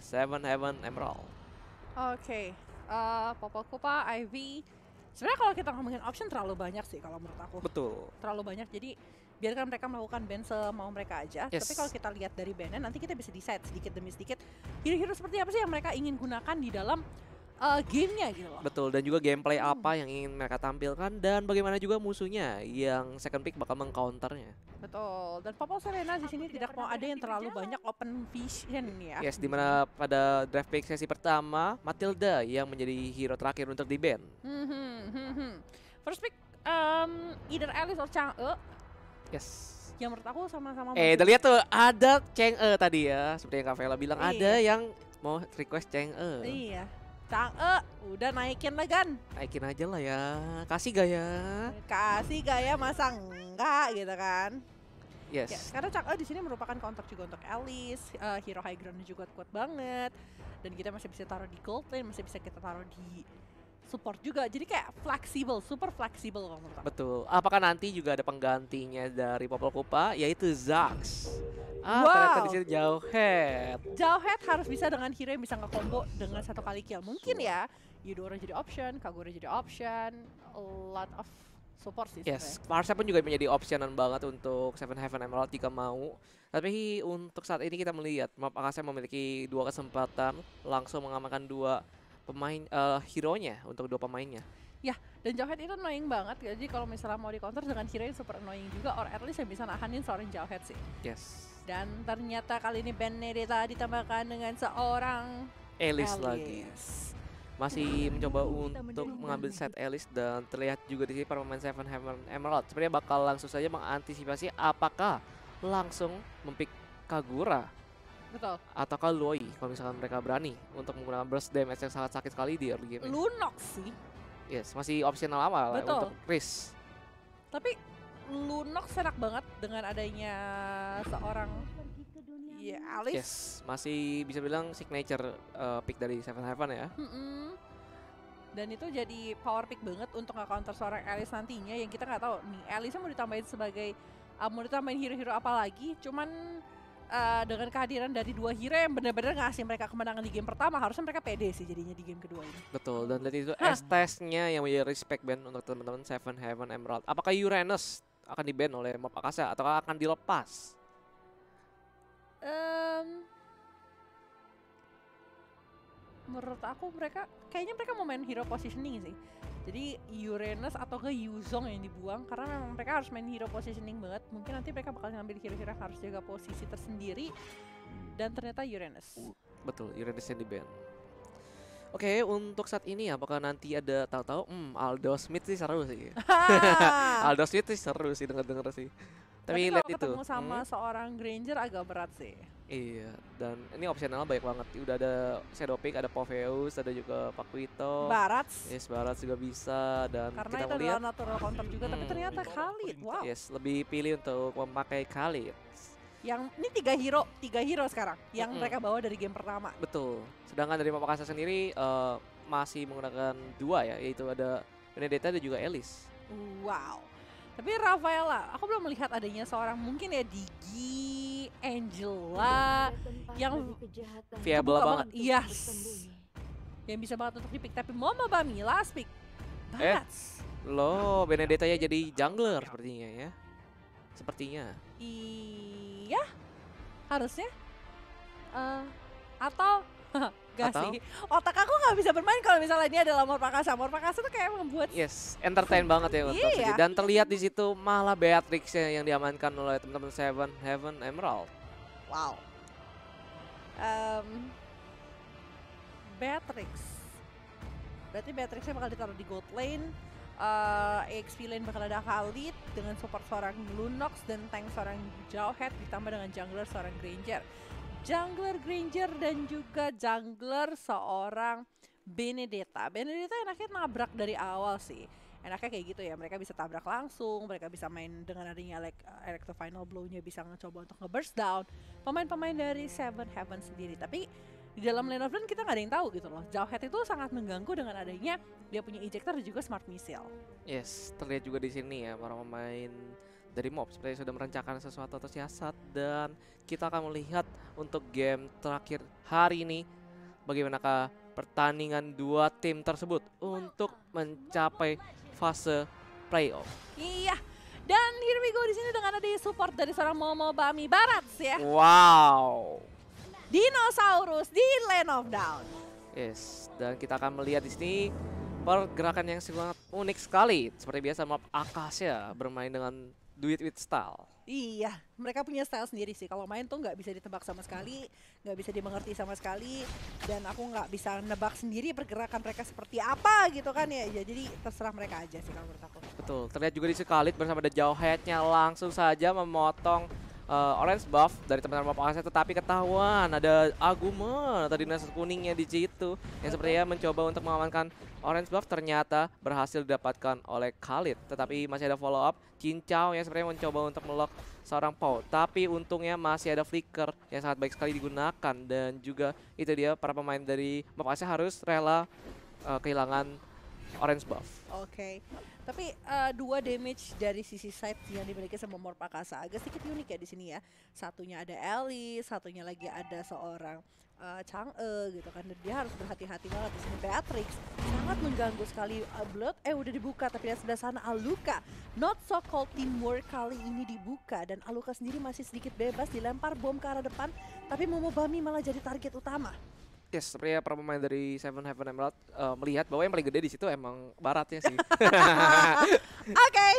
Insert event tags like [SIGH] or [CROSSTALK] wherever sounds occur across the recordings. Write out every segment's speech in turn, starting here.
Seven Heaven Emerald. Oke, okay. uh, eh, Popo Kupa, Ivy. Sebenarnya kalau kita ngomongin option terlalu banyak sih kalau menurut aku. Betul. Terlalu banyak. Jadi biarkan mereka melakukan band semau mereka aja. Yes. Tapi kalau kita lihat dari bandnya nanti kita bisa decide sedikit demi sedikit hero-hero seperti apa sih yang mereka ingin gunakan di dalam uh, gamenya gitu loh. Betul dan juga gameplay hmm. apa yang ingin mereka tampilkan dan bagaimana juga musuhnya yang second pick bakal mengcounternya. Betul dan Papa Serena di sini tidak mau ada yang terlalu banyak open vision ya. Yes dimana pada draft pick sesi pertama Matilda yang menjadi hero terakhir untuk di band. Hmm hmm, hmm, hmm, First pick um, either Alice or Chang'e. Yes yang menurut aku sama-sama eh udah lihat tuh ada Cheng E tadi ya seperti yang Kak Vela bilang iya. ada yang mau request Cheng E iya Kang E, udah naikin lah kan Naikin aja lah ya, kasih gak ya? Kasih gak ya, masa enggak gitu kan? Yes. Ya, karena Chang E di sini merupakan counter juga untuk Alice, uh, hero high ground juga kuat banget. Dan kita masih bisa taruh di gold lane, masih bisa kita taruh di support juga. Jadi kayak fleksibel, super fleksibel kalau menurut aku. Betul. Apakah nanti juga ada penggantinya dari Popol Kupa yaitu Zax. Ah, wow. ternyata di jauh head. Jauh head harus bisa dengan hero yang bisa combo dengan satu kali kill. Mungkin ya Yudora jadi option, Kagura jadi option, a lot of support sih. Yes, Marsha pun juga menjadi optionan banget untuk Seven Heaven Emerald jika mau. Tapi untuk saat ini kita melihat map Akasem memiliki dua kesempatan langsung mengamankan dua pemain uh, hero-nya untuk dua pemainnya. Ya, dan Jawhead itu annoying banget. Jadi kalau misalnya mau di counter dengan hero yang super annoying juga, or at least yang bisa nahanin seorang Jawhead sih. Yes. Dan ternyata kali ini Benedetta ditambahkan dengan seorang Alice, lagi. Masih mencoba untuk mengambil set Alice dan terlihat juga di sini para pemain Seven Hammer Emerald. Sebenarnya bakal langsung saja mengantisipasi apakah langsung mempick Kagura Betul. Ataukah Loi kalau misalkan mereka berani untuk menggunakan burst damage yang sangat sakit sekali di early game. Ini. sih. Yes, masih opsional awal Betul. untuk Chris. Tapi Lunox enak banget dengan adanya seorang ya Alice. Yes, masih bisa bilang signature uh, pick dari Seven Heaven ya. Mm -mm. Dan itu jadi power pick banget untuk nge-counter seorang Alice nantinya yang kita nggak tahu nih Alice mau ditambahin sebagai uh, mau ditambahin hero-hero apa lagi. Cuman uh, dengan kehadiran dari dua hero yang benar-benar ngasih mereka kemenangan di game pertama harusnya mereka pede sih jadinya di game kedua ini betul dan dari itu Hah. testnya yang menjadi respect band untuk teman-teman Seven Heaven Emerald apakah Uranus akan di ban oleh map Akasa atau akan dilepas um, menurut aku mereka kayaknya mereka mau main hero positioning sih jadi Uranus atau ke Yuzong yang dibuang karena memang mereka harus main hero positioning banget mungkin nanti mereka bakal ngambil hero-hero harus jaga posisi tersendiri hmm. dan ternyata Uranus betul Uranus yang di ban Oke, okay, untuk saat ini apakah nanti ada tahu-tahu hmm Aldo Smith sih seru sih. [LAUGHS] Aldo Smith sih seru sih denger-denger sih tapi, tapi ketemu itu ketemu sama hmm. seorang Granger agak berat sih iya dan ini opsional banyak banget udah ada Sedopic ada Poveus ada juga Pakuito barat yes barat juga bisa dan karena kita itu melihat, adalah natural counter juga hmm. tapi ternyata Khalid wow yes lebih pilih untuk memakai Khalid yang ini tiga hero tiga hero sekarang yang -hmm. mereka bawa dari game pertama betul sedangkan dari Kasa sendiri uh, masih menggunakan dua ya yaitu ada Benedetta dan juga Elise wow tapi Rafaela, aku belum melihat adanya seorang mungkin ya Digi, Angela yang viable banget. banget. Yes. Yang bisa banget untuk dipik. Tapi Mama Bami, last pick. Eh, Bats. Eh, lo Benedetta ya jadi jungler sepertinya ya. Sepertinya. Iya. Harusnya. Uh, atau [LAUGHS] Gak Atau? sih. Otak aku gak bisa bermain kalau misalnya ini adalah Morpakasa. Morpakasa tuh kayak membuat Yes, entertain banget ya iya. Dan terlihat di situ malah Beatrix yang diamankan oleh teman-teman Seven Heaven Emerald. Wow. Um, Beatrix. Berarti Beatrixnya bakal ditaruh di gold lane. Uh, eh, EXP lane bakal ada Khalid dengan support seorang Lunox dan tank seorang Jawhead ditambah dengan jungler seorang Granger jungler Granger dan juga jungler seorang Benedetta. Benedetta enaknya nabrak dari awal sih. Enaknya kayak gitu ya, mereka bisa tabrak langsung, mereka bisa main dengan adanya like uh, eh, electro final blow-nya bisa ngecoba untuk nge-burst down. Pemain-pemain dari Seven Heaven sendiri, tapi di dalam Lane of Lane kita nggak ada yang tahu gitu loh. Jawhead itu sangat mengganggu dengan adanya dia punya ejector dan juga smart missile. Yes, terlihat juga di sini ya para pemain dari mob seperti sudah merencanakan sesuatu atau siasat dan kita akan melihat untuk game terakhir hari ini bagaimanakah pertandingan dua tim tersebut untuk mencapai fase playoff. Iya. Dan here we go di sini dengan ada support dari seorang Momo Bami Barat ya. Wow. Dinosaurus di Land of Down. Yes, dan kita akan melihat di sini pergerakan yang sangat unik sekali. Seperti biasa map akasia bermain dengan do it with style. Iya, mereka punya style sendiri sih. Kalau main tuh nggak bisa ditebak sama sekali, nggak bisa dimengerti sama sekali, dan aku nggak bisa nebak sendiri pergerakan mereka seperti apa gitu kan ya. ya jadi terserah mereka aja sih kalau menurut aku. Betul. Terlihat juga di Sekalit bersama ada Jauh Headnya langsung saja memotong uh, orange buff dari teman-teman Pakasnya tetapi ketahuan ada Agumen atau dinas kuningnya di situ yang sepertinya mencoba untuk mengamankan orange buff ternyata berhasil didapatkan oleh Khalid tetapi masih ada follow up Cincau ya sebenarnya mencoba untuk melock seorang Pau. Tapi untungnya masih ada flicker yang sangat baik sekali digunakan. Dan juga itu dia para pemain dari map Asia harus rela uh, kehilangan orange buff. Oke. Okay. Tapi uh, dua damage dari sisi side yang dimiliki sama Morp pakasa agak sedikit unik ya di sini ya. Satunya ada Ellie, satunya lagi ada seorang uh, eh, Chang'e gitu kan. dia harus berhati-hati banget di sini Beatrix sangat mengganggu sekali uh, Blood. Eh udah dibuka tapi di sebelah sana Aluka. Not so cold teamwork kali ini dibuka dan Aluka sendiri masih sedikit bebas dilempar bom ke arah depan tapi momo bami malah jadi target utama. Yes, sebenarnya para pemain dari Seven Heaven Emerald uh, melihat bahwa yang paling gede di situ emang baratnya sih. [LAUGHS] Oke. okay.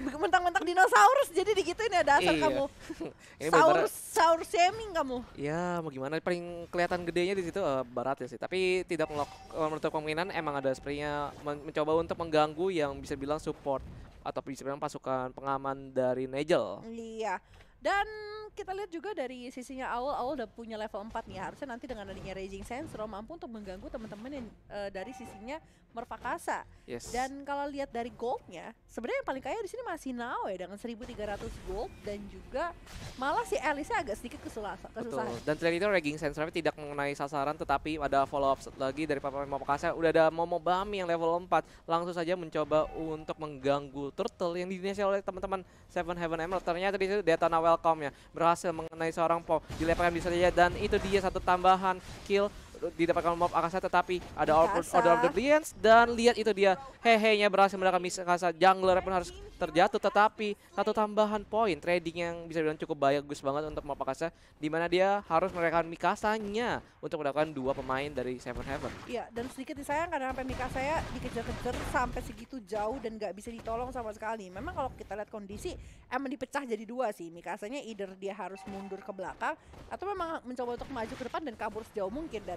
Mentang-mentang dinosaurus jadi digituin ya dasar iya. kamu. [LAUGHS] Ini saurus, saur shaming kamu. Ya, mau gimana paling kelihatan gedenya di situ uh, barat ya sih. Tapi tidak eh, menutup kemungkinan emang ada sepertinya men mencoba untuk mengganggu yang bisa bilang support atau bisa bilang pasukan pengaman dari Nigel. Iya. Dan kita lihat juga dari sisinya awal awal udah punya level 4 nih. Harusnya nanti dengan adanya Raging Sense, mampu untuk mengganggu teman-teman yang uh, dari sisinya merfakasa Yes. Dan kalau lihat dari goldnya, sebenarnya yang paling kaya di sini masih ya dengan 1.300 gold dan juga malah si Alice agak sedikit kesulitan. Betul. Dan selain itu regging sensornya tidak mengenai sasaran tetapi ada follow up lagi dari Papa merfakasa Udah ada Momo Bami yang level 4 langsung saja mencoba untuk mengganggu Turtle yang diinisiasi oleh teman-teman Seven Heaven Emerald. Ternyata di situ Detana welcome ya berhasil mengenai seorang Po dilemparkan bisa saja dan itu dia satu tambahan kill didapatkan mob Akasa tetapi ada Order of the Brilliance dan lihat itu dia hehe-nya berhasil mendapatkan Mikasa jungler pun harus terjatuh tetapi satu tambahan poin trading yang bisa bilang cukup bagus banget untuk mob Akasa di mana dia harus merelakan Mikasanya untuk mendapatkan dua pemain dari Seven Heaven. Iya dan sedikit disayangkan sampai Mikasa saya dikejar-kejar sampai segitu jauh dan nggak bisa ditolong sama sekali. Memang kalau kita lihat kondisi emang dipecah jadi dua sih Mikasanya either dia harus mundur ke belakang atau memang mencoba untuk maju ke depan dan kabur sejauh mungkin dan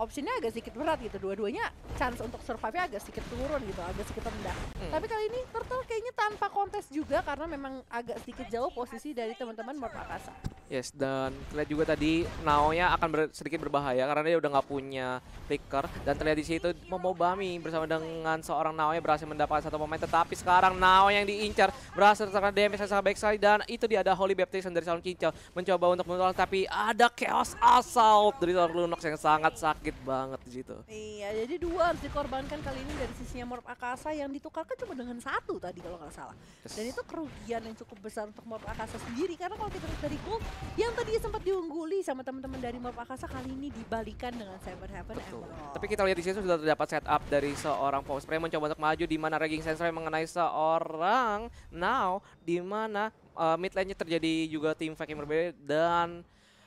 opsinya agak sedikit berat gitu dua-duanya chance untuk survive-nya agak sedikit turun gitu agak sedikit rendah hmm. tapi kali ini Turtle kayaknya tanpa kontes juga karena memang agak sedikit jauh posisi dari teman-teman Morp Akasa Yes, dan terlihat juga tadi Naonya akan ber sedikit berbahaya karena dia udah nggak punya picker dan terlihat di situ Momobami bersama dengan seorang Naonya berhasil mendapatkan satu pemain tetapi sekarang Naonya yang diincar berhasil terkena damage sangat baik sekali dan itu dia ada Holy Baptism dari Salon Kincel mencoba untuk menolong tapi ada Chaos Assault dari Lunox yang sangat sakit sakit banget di situ. Iya, jadi dua harus dikorbankan kali ini dari sisinya Morp Akasa yang ditukarkan cuma dengan satu tadi kalau nggak salah. Dan itu kerugian yang cukup besar untuk Morp Akasa sendiri karena kalau kita lihat dari gold yang tadi sempat diungguli sama teman-teman dari Morp Akasa kali ini dibalikan dengan Seven Heaven Betul. Emerald. Tapi kita lihat di sini sudah terdapat setup dari seorang Power Spray mencoba untuk maju di mana Raging Sensor mengenai seorang Now di mana uh, mid lane-nya terjadi juga tim Viking berbeda dan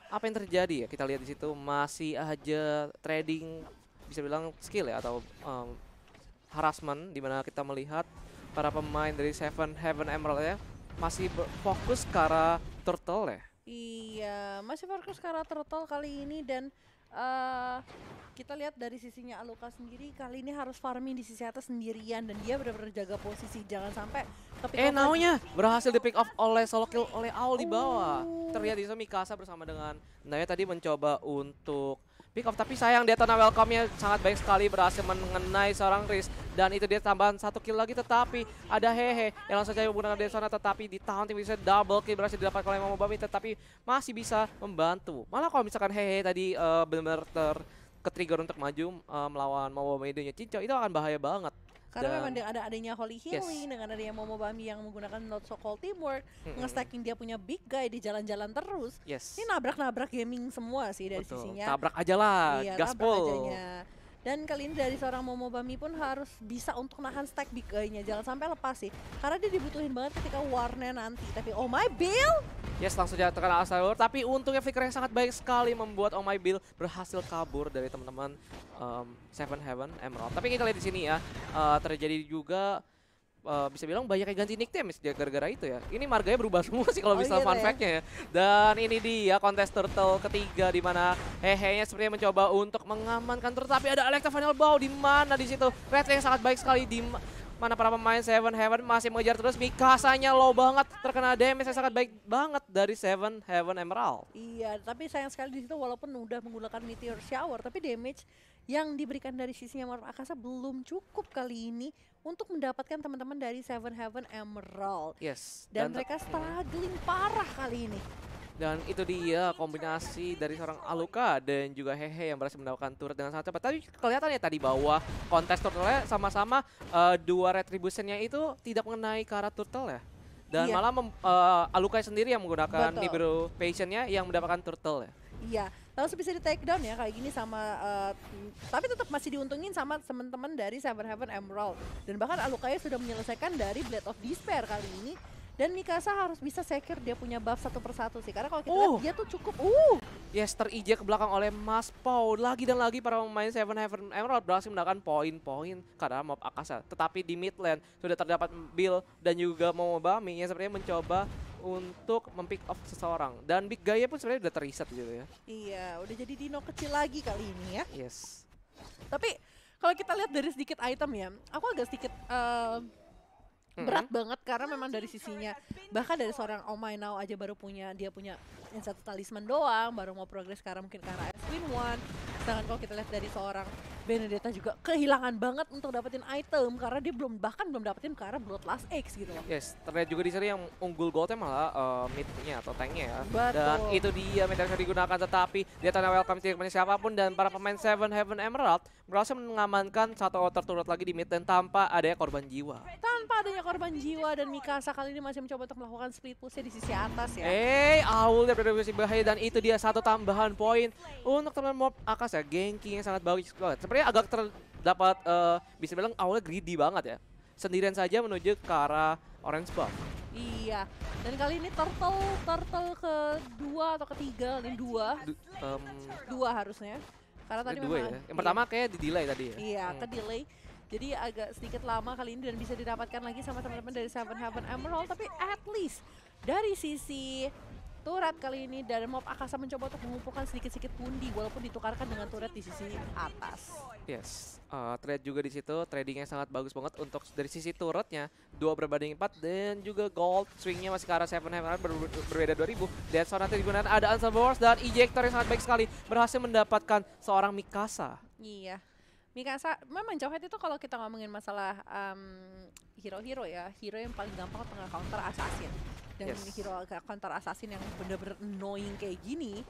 apa yang terjadi ya kita lihat di situ masih aja trading bisa bilang skill ya atau um, harassment di mana kita melihat para pemain dari Seven Heaven Emerald ya masih fokus ke arah turtle ya. Iya, masih fokus ke arah turtle kali ini dan uh, kita lihat dari sisinya Aluka sendiri kali ini harus farming di sisi atas sendirian dan dia benar-benar jaga posisi jangan sampai tapi Eh naunya berhasil di pick off oleh solo kill oleh Aul di bawah. oh. Terlihat di sini Mikasa bersama dengan Naya tadi mencoba untuk pick off tapi sayang dia tanah welcome-nya sangat baik sekali berhasil mengenai seorang Riz dan itu dia tambahan satu kill lagi tetapi ada hehe yang langsung saja menggunakan Desona tetapi di tahun tim bisa double kill berhasil didapatkan oleh Mama Bami tetapi masih bisa membantu malah kalau misalkan hehe tadi uh, benar-benar ter ke untuk maju uh, melawan Momo Medonya Cincau itu akan bahaya banget. Karena Dan, memang ada adanya Holy Healing yes. dengan adanya Momo Bami yang menggunakan not so called teamwork, mm -hmm. dia punya big guy di jalan-jalan terus. Yes. Ini nabrak-nabrak gaming semua sih dari Betul. sisinya. Tabrak aja lah, iya, gaspol dan kali ini dari seorang Momo Bami pun harus bisa untuk nahan stack big guy-nya jangan sampai lepas sih karena dia dibutuhin banget ketika warnanya nanti tapi oh my bill Yes, langsung jatuhkan Asalor. Tapi untungnya flicker sangat baik sekali membuat Oh My Bill berhasil kabur dari teman-teman um, Seven Heaven Emerald. Tapi kita lihat di sini ya, uh, terjadi juga uh, bisa bilang banyak yang ganti nickname ya, sejak gara-gara itu ya. Ini marganya berubah semua sih kalau oh, misalnya fun fact-nya ya. Dan ini dia kontes turtle ketiga di mana hehe-nya sepertinya mencoba untuk mengamankan tapi ada alexa Final Bow di mana di situ. Red yang sangat baik sekali di mana para pemain Seven Heaven masih mengejar terus Mikasanya low banget terkena damage yang sangat baik banget dari Seven Heaven Emerald. Iya, tapi sayang sekali di situ walaupun udah menggunakan Meteor Shower tapi damage yang diberikan dari sisinya Maruf Akasa belum cukup kali ini untuk mendapatkan teman-teman dari Seven Heaven Emerald. Yes. Dan, dan mereka struggling parah kali ini. Dan itu dia kombinasi dari seorang Aluka dan juga Hehe yang berhasil mendapatkan turret dengan sangat cepat. Tapi kelihatan ya tadi bahwa kontes turtle sama-sama uh, dua retributionnya itu tidak mengenai ke arah turtle ya. Dan iya. malah uh, Aluka sendiri yang menggunakan Betul. Nibiru Passionnya yang mendapatkan turtle ya. Iya langsung bisa di take down ya kayak gini sama uh, tapi tetap masih diuntungin sama teman-teman dari Seven Heaven Emerald dan bahkan Alukaya sudah menyelesaikan dari Blade of Despair kali ini dan Mikasa harus bisa secure dia punya buff satu persatu sih karena kalau kita uh. lihat dia tuh cukup uh yes terijak ke belakang oleh Mas Paul lagi dan lagi para pemain Seven Heaven Emerald berhasil mendapatkan poin-poin karena mob Akasa tetapi di mid lane sudah terdapat Bill dan juga Momobami yang sebenarnya mencoba untuk mempick off seseorang dan big guy pun sebenarnya udah teriset gitu ya. Iya, udah jadi dino kecil lagi kali ini ya. Yes. Tapi kalau kita lihat dari sedikit item ya, aku agak sedikit uh, berat mm -hmm. banget karena memang dari sisinya bahkan dari seorang Oh My Now aja baru punya dia punya yang satu talisman doang baru mau progres sekarang mungkin karena S Queen One sedangkan kalau kita lihat dari seorang Benedetta juga kehilangan banget untuk dapetin item karena dia belum bahkan belum dapetin karena Bloodlust X gitu loh. Yes, terlihat juga di sini yang unggul goldnya malah uh, mid-nya atau tanknya ya. Betul. Dan itu dia meter yang digunakan tetapi dia tanah welcome statementnya siapapun dan para pemain Seven Heaven Emerald berhasil mengamankan satu outer turut lagi di mid dan tanpa adanya korban jiwa. Tanpa adanya korban jiwa dan Mikasa kali ini masih mencoba untuk melakukan split pushnya di sisi atas ya. Eh, hey, dia berada bahaya dan itu dia satu tambahan poin untuk teman mob Akas ya. Genki yang sangat bagus banget. Seperti sebenarnya agak terdapat uh, bisa bilang awalnya greedy banget ya. Sendirian saja menuju ke arah orange buff. Iya. Dan kali ini turtle turtle kedua atau ketiga ini dua. Du, um, dua harusnya. Karena tadi dua memang ya. Yang iya. pertama kayak di delay tadi ya. Iya, hmm. ke delay. Jadi agak sedikit lama kali ini dan bisa didapatkan lagi sama teman-teman dari Seven Heaven Emerald. Tapi at least dari sisi Turret kali ini dan mob Akasa mencoba untuk mengumpulkan sedikit-sedikit pundi walaupun ditukarkan dengan turret di sisi atas. Yes, uh, trade juga di situ, tradingnya sangat bagus banget untuk dari sisi turretnya, dua berbanding empat dan juga gold swingnya masih ke arah Seven ber ber berbeda 2000. Dan Zone nanti digunakan ada Ansel Wars dan Ejector yang sangat baik sekali berhasil mendapatkan seorang Mikasa. Iya, Mikasa memang Jawhead itu kalau kita ngomongin masalah mmm, hero-hero um, ya hero yang paling gampang untuk counter assassin dan yes. hero agak counter assassin yang bener-bener annoying kayak gini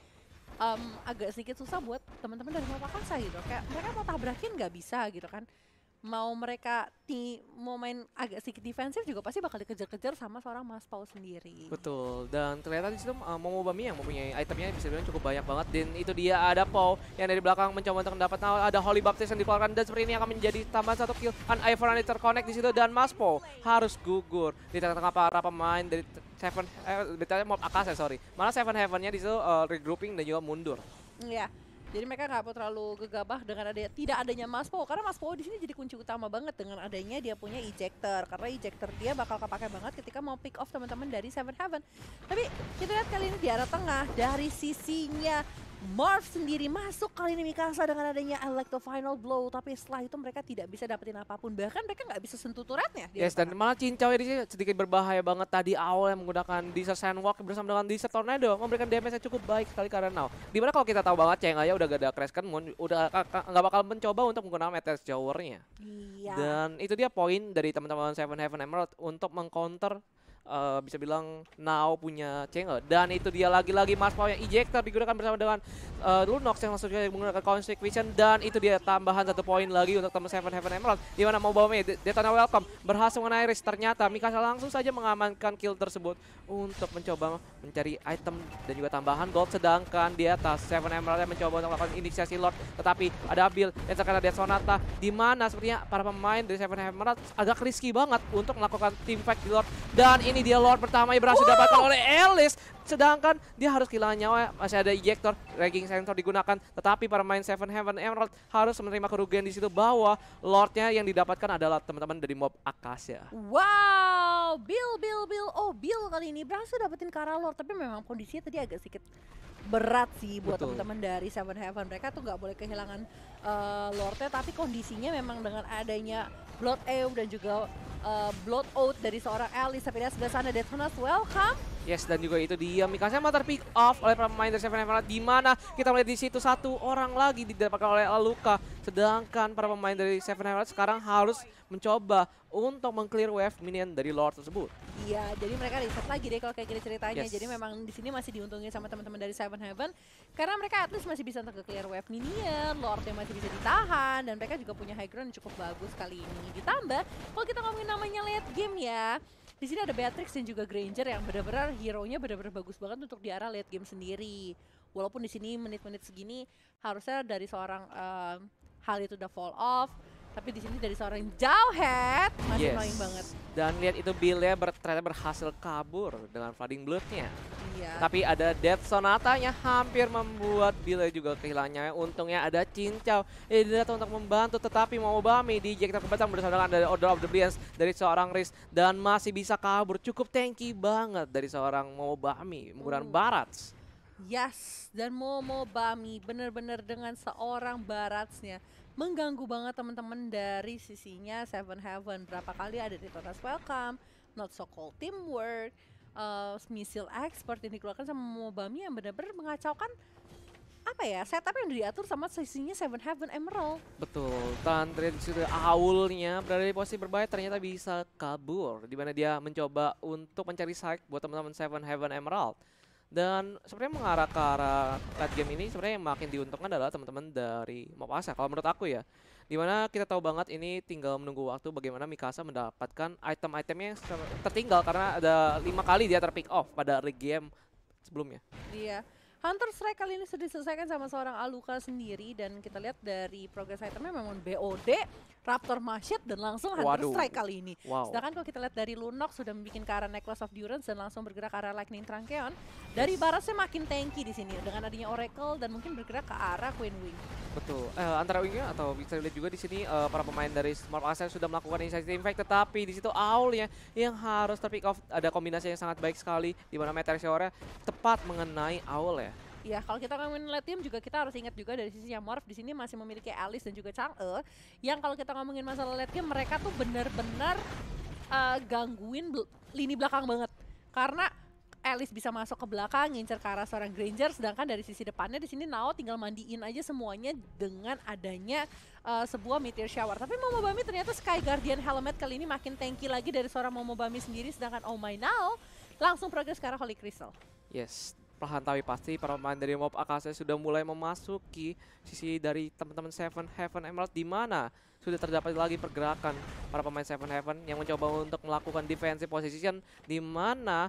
um, agak sedikit susah buat teman-teman dari Mapakasa gitu kayak mereka mau tabrakin nggak bisa gitu kan mau mereka ti mau main agak sedikit defensif juga pasti bakal dikejar-kejar sama seorang Mas Paul sendiri. Betul. Dan ternyata di situ uh, Momo Bami yang mempunyai itemnya bisa bilang cukup banyak banget. Dan itu dia ada Paul yang dari belakang mencoba untuk mendapat nah, ada Holy Baptism yang dikeluarkan dan seperti ini akan menjadi tambahan satu kill. An Ivoran terkonek di situ dan Mas Paul harus gugur di tengah-tengah para pemain dari Seven eh betulnya mau Akasa sorry. Malah Seven Heavennya di situ uh, regrouping dan juga mundur. Iya. Yeah jadi mereka nggak perlu terlalu gegabah dengan ada tidak adanya Mas Po, karena Mas Po di sini jadi kunci utama banget dengan adanya dia punya ejector karena ejector dia bakal kepake banget ketika mau pick off teman-teman dari Seven Heaven. Tapi kita lihat kali ini di arah tengah dari sisinya Marv sendiri masuk kali ini Mikasa dengan adanya Electro Final Blow. Tapi setelah itu mereka tidak bisa dapetin apapun. Bahkan mereka nggak bisa sentuh turatnya. Yes, dan malah cincau ini sedikit berbahaya banget tadi awal yang menggunakan Desert Sandwalk bersama dengan Desert Tornado. Memberikan damage yang cukup baik sekali karena now. Dimana kalau kita tahu banget Ceng Aya udah gak ada Crash kan, Udah nggak bakal mencoba untuk menggunakan Meteor shower Iya. Dan itu dia poin dari teman-teman Seven Heaven Emerald untuk mengcounter uh, bisa bilang now punya Chang'e. Dan itu dia lagi-lagi Mars Power yang ejector digunakan bersama dengan uh, eh, Lunox yang langsung menggunakan Constrict Vision. Dan itu dia tambahan satu poin lagi untuk teman Seven Heaven Emerald. Di mana mau bawa Detona Welcome berhasil mengenai Iris. Ternyata Mikasa langsung saja mengamankan kill tersebut untuk mencoba mencari item dan juga tambahan gold. Sedangkan di atas Seven Emerald yang mencoba untuk melakukan inisiasi Lord. Tetapi ada Abil yang terkena dia Sonata. Di mana sepertinya para pemain dari Seven Emerald agak risky banget untuk melakukan team fight di Lord. Dan ini ini dia Lord pertama yang berhasil wow. didapatkan oleh Alice. Sedangkan dia harus kehilangan nyawa, masih ada ejector, ragging sensor digunakan. Tetapi para main Seven Heaven Emerald harus menerima kerugian di situ bahwa Lordnya yang didapatkan adalah teman-teman dari mob Akasia. Wow, Bill, Bill, Bill. Oh, Bill kali ini berhasil dapetin Kara Lord. Tapi memang kondisinya tadi agak sedikit berat sih buat teman-teman dari Seven Heaven. Mereka tuh nggak boleh kehilangan uh, Lordnya, tapi kondisinya memang dengan adanya Blood Aim dan juga uh, eh, blood out dari seorang Alice. Tapi dari sebelah sana Daytona welcome Yes, dan juga itu dia Mikasa yang pick off oleh pemain dari Seven Heaven di mana kita melihat di situ satu orang lagi didapatkan oleh Luka. Sedangkan para pemain dari Seven Heaven sekarang harus mencoba untuk mengclear wave minion dari Lord tersebut. Iya, jadi mereka riset lagi deh kalau kayak gini ceritanya. Yes. Jadi memang di sini masih diuntungin sama teman-teman dari Seven Heaven karena mereka at least masih bisa untuk clear wave minion, Lord yang masih bisa ditahan dan mereka juga punya high ground yang cukup bagus kali ini. Ditambah kalau kita ngomongin namanya late game ya, di sini ada Beatrix dan juga Granger yang benar-benar hero-nya benar-benar bagus banget untuk di arah late game sendiri. Walaupun di sini menit-menit segini harusnya dari seorang uh, hal itu udah fall off, tapi di sini dari seorang Jauhead masih yes. annoying banget. Dan lihat itu Billnya ber ternyata berhasil kabur dengan flooding bloodnya. Iya. Tapi ada Death Sonatanya hampir membuat Billnya juga kehilangannya. Untungnya ada Cincau. Ini datang untuk membantu tetapi mau Bami di Jack kebetulan berdasarkan dari Order of the Brilliance dari seorang Riz dan masih bisa kabur. Cukup tanky banget dari seorang mau Bami menggunakan uh. Barats. Yes, dan mau Bami bener-bener dengan seorang Baratsnya mengganggu banget teman-teman dari sisinya Seven Heaven. Berapa kali ada di Totas Welcome, Not So Cold Teamwork, uh, eh, Missile Expert yang dikeluarkan sama Mobami yang benar-benar mengacaukan apa ya setup yang diatur sama sisinya Seven Heaven Emerald. Betul, Tantri di situ awalnya berada di posisi berbahaya ternyata bisa kabur di mana dia mencoba untuk mencari side buat teman-teman Seven Heaven Emerald. Dan sebenarnya mengarah ke arah late game ini sebenarnya yang makin diuntungkan adalah teman-teman dari Mopasa kalau menurut aku ya. Dimana kita tahu banget ini tinggal menunggu waktu bagaimana Mikasa mendapatkan item-itemnya yang tertinggal karena ada lima kali dia terpick off pada game sebelumnya. Iya. Yeah. Hunter Strike kali ini sudah diselesaikan sama seorang Aluka sendiri dan kita lihat dari progress itemnya memang BOD, Raptor Masjid dan langsung Hunter Waduh. Strike kali ini. Wow. Sedangkan kalau kita lihat dari Lunox sudah membuat ke arah Necklace of Durance dan langsung bergerak ke arah Lightning Trancheon. Dari barat saya makin tanky di sini dengan adanya Oracle dan mungkin bergerak ke arah Queen Wing. Betul. eh, antara wingnya atau bisa dilihat juga di sini uh, para pemain dari Smart Asset sudah melakukan inisiatif impact tetapi di situ Aulnya yang harus terpick off ada kombinasi yang sangat baik sekali di mana meteor tepat mengenai Aul ya ya kalau kita ngomongin Latium juga kita harus ingat juga dari sisi yang Morph di sini masih memiliki Alice dan juga Chang'e yang kalau kita ngomongin masalah late game mereka tuh benar-benar uh, gangguin lini belakang banget karena Alice bisa masuk ke belakang ngincer ke arah seorang Granger sedangkan dari sisi depannya di sini Nao tinggal mandiin aja semuanya dengan adanya uh, sebuah meteor shower. Tapi Momobami ternyata Sky Guardian Helmet kali ini makin tanky lagi dari seorang Momobami sendiri sedangkan Oh My Nao langsung progres ke arah Holy Crystal. Yes, perlahan tapi pasti para pemain dari Mob Akase sudah mulai memasuki sisi dari teman-teman Seven Heaven Emerald di mana sudah terdapat lagi pergerakan para pemain Seven Heaven yang mencoba untuk melakukan defensive position di mana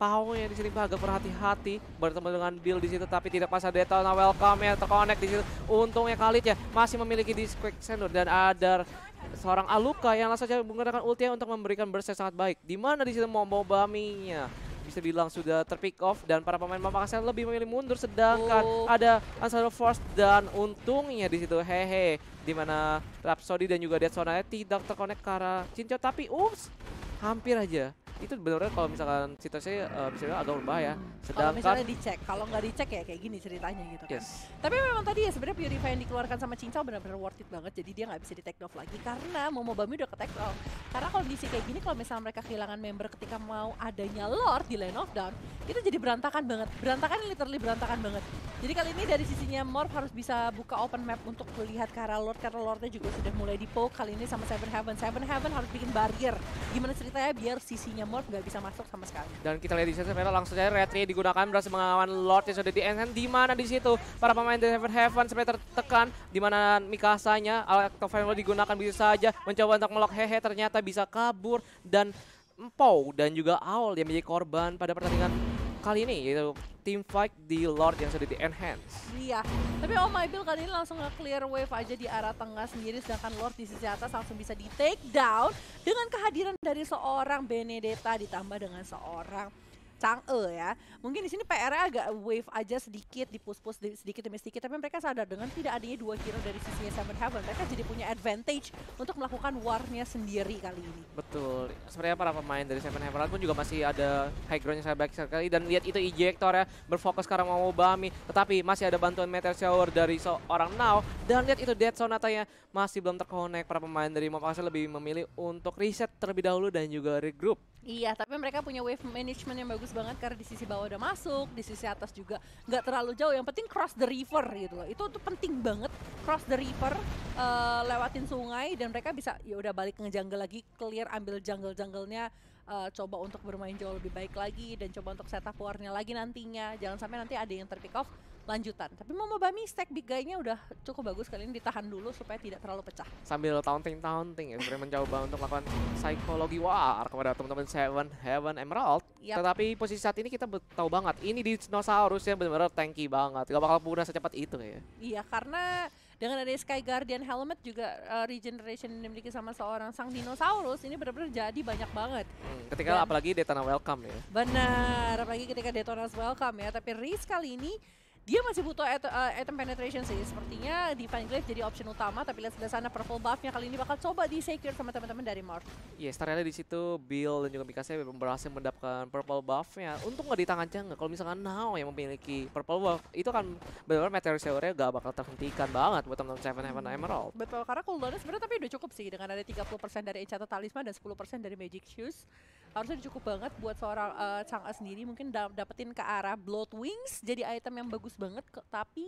Pau yang di sini agak berhati-hati bertemu dengan Bill di situ tapi tidak pas ada Nah welcome ya terkonek di situ. Untungnya Khalid ya masih memiliki Disquick Quick dan ada seorang Aluka yang langsung saja menggunakan ultinya untuk memberikan burst yang sangat baik. Di mana di situ mau baminya bisa bilang sudah terpick off dan para pemain Makassar lebih memilih mundur sedangkan oh. ada Ansar Force dan untungnya di situ hehe di mana Rhapsody dan juga Dead Sonanya tidak terkonek karena arah tapi ups hampir aja itu benar-benar kalau misalkan situasi uh, eh, bisa bilang agak berbahaya. Hmm. Sedangkan kalau misalnya dicek, kalau nggak dicek ya kayak gini ceritanya gitu kan. Yes. Tapi memang tadi ya sebenarnya Purify yang dikeluarkan sama Cincau benar-benar worth it banget. Jadi dia nggak bisa di take off lagi karena mau Bami udah ke take off. Karena kondisi kayak gini kalau misalnya mereka kehilangan member ketika mau adanya Lord di Lane of Down, itu jadi berantakan banget. Berantakan literally berantakan banget. Jadi kali ini dari sisinya Morph harus bisa buka open map untuk melihat ke arah Lord karena Lordnya juga sudah mulai di poke kali ini sama Seven Heaven. Seven Heaven harus bikin barrier. Gimana ceritanya biar sisinya Morph nggak bisa masuk sama sekali. Dan kita lihat di sini sepeda langsung saja Retri digunakan berhasil mengawan Lord yang sudah di end di mana di situ para pemain dari Heaven Heaven sebenarnya tertekan di mana Mikasanya final digunakan bisa saja mencoba untuk melok Hehe ternyata bisa kabur dan Empau dan juga Aul yang menjadi korban pada pertandingan kali ini yaitu team fight di Lord yang sudah di enhance. Iya, tapi Oh My Bill kali ini langsung nge-clear wave aja di arah tengah sendiri sedangkan Lord di sisi atas langsung bisa di take down dengan kehadiran dari seorang Benedetta ditambah dengan seorang Change ya. Mungkin di sini pr agak wave aja sedikit, dipus-pus sedikit demi sedikit, tapi mereka sadar dengan tidak adanya dua hero dari sisinya Seven Heaven, mereka jadi punya advantage untuk melakukan warnya sendiri kali ini. Betul. Sebenarnya para pemain dari Seven Heaven pun juga masih ada high ground-nya saya baik sekali dan lihat itu ejector ya berfokus karena mau Bami, tetapi masih ada bantuan meteor shower dari seorang Now dan lihat itu Dead zone atanya masih belum terkonek para pemain dari Mob Axel lebih memilih untuk reset terlebih dahulu dan juga regroup. Iya, tapi mereka punya wave management yang bagus bagus banget karena di sisi bawah udah masuk, di sisi atas juga nggak terlalu jauh. Yang penting cross the river gitu loh. Itu tuh penting banget cross the river, uh, lewatin sungai dan mereka bisa ya udah balik ke jungle lagi, clear ambil jungle-junglenya uh, coba untuk bermain jauh lebih baik lagi dan coba untuk setup warnya lagi nantinya. Jangan sampai nanti ada yang terpick off lanjutan. Tapi mau bami stack big guy-nya udah cukup bagus kali ini ditahan dulu supaya tidak terlalu pecah. Sambil taunting-taunting ya, sebenarnya mencoba untuk melakukan psikologi war kepada teman-teman Seven Heaven Emerald. Yep. Tetapi posisi saat ini kita tahu banget, ini di Dinosaurus yang benar-benar tanky banget. Gak bakal punah secepat itu ya. Iya, karena dengan ada Sky Guardian Helmet juga uh, regeneration yang dimiliki sama seorang sang dinosaurus ini benar-benar jadi banyak banget. Hmm, ketika Dan, apalagi Detona Welcome ya. Benar, apalagi ketika Detona Welcome ya, tapi Riz kali ini dia masih butuh item eh, penetration sih. Sepertinya Divine Glaive jadi option utama, tapi lihat sebelah sana purple buff-nya kali ini bakal coba di secure sama teman-teman dari Mark. Yes, ternyata di situ Bill dan juga Mikasa berhasil mendapatkan purple buff-nya. Untung nggak di tangan Cengge. Kalau misalkan Nao yang memiliki purple buff, itu kan benar-benar meteor shower gak bakal terhentikan banget buat teman-teman Seven Heaven hmm. Emerald. Betul, karena cooldown sebenarnya tapi udah cukup sih dengan ada 30% dari Enchanted Talisman dan 10% dari Magic Shoes harusnya cukup banget buat seorang uh, eh, Chang'e sendiri mungkin dapetin ke arah Blood Wings jadi item yang bagus bagus banget kok tapi